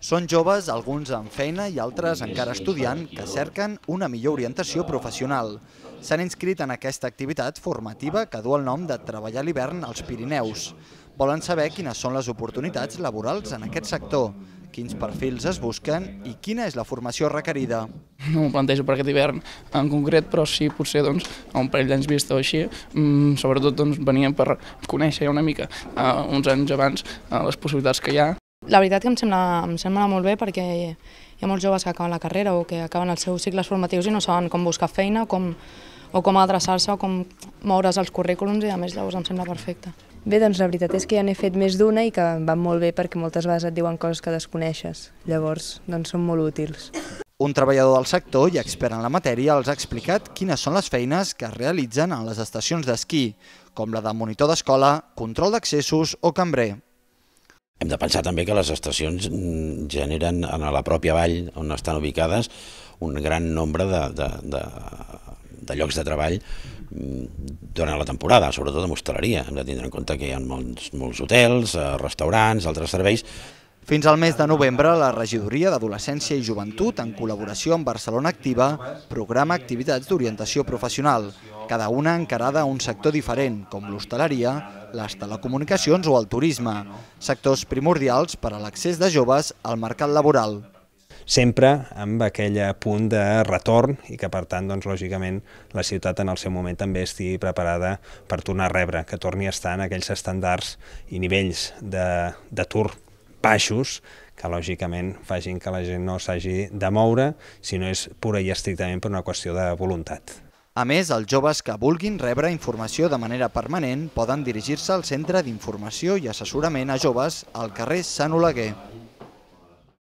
Són joves, alguns amb feina i altres encara estudiant, que cerquen una millor orientació professional. S'han inscrit en aquesta activitat formativa que du el nom de Treballar l'hivern als Pirineus. Volen saber quines són les oportunitats laborals en aquest sector, quins perfils es busquen i quina és la formació requerida. No m'ho plantejo per aquest hivern en concret, però sí, potser doncs, a un parell d'anys vist o així, mm, sobretot doncs, venien per conèixer ja una mica uh, uns anys abans uh, les possibilitats que hi ha. La veritat que em sembla, em sembla molt bé perquè hi ha molts joves que acaben la carrera o que acaben els seus cicles formatius i no saben com buscar feina, com, o com adreçar-se o com moure's els currículums i a més llavors em sembla perfecte. Bé, doncs la veritat és que ja n'he fet més d'una i que em van molt bé perquè moltes vegades et diuen coses que desconeixes. Llavors, doncs són molt útils. Un treballador del sector i expert en la matèria els ha explicat quines són les feines que es realitzen en les estacions d'esquí, com la de monitor d'escola, control d'accessos o cambrer. Hem de pensar també que les estacions mm, generen en la pròpia vall on estan ubicades un gran nombre de, de, de, de llocs de treball mm, durant la temporada, sobretot amb hostaleria. Hem de tindre en compte que hi ha molts, molts hotels, eh, restaurants, altres serveis fins al mes de novembre, la Regidoria d'Adolescència i Joventut, en col·laboració amb Barcelona Activa, programa activitats d'orientació professional, cada una encarada a un sector diferent, com l'hostaleria, les telecomunicacions o el turisme, sectors primordials per a l'accés de joves al mercat laboral sempre amb aquell punt de retorn i que per tant, doncs, lògicament, la ciutat en el seu moment també estigui preparada per tornar a rebre, que torni a estar en aquells estàndards i nivells d'atur baixos que lògicament facin que la gent no s'hagi de moure, si no és pura i estrictament per una qüestió de voluntat. A més, els joves que vulguin rebre informació de manera permanent poden dirigir-se al Centre d'Informació i Assessorament a Joves al carrer Sant Oleguer.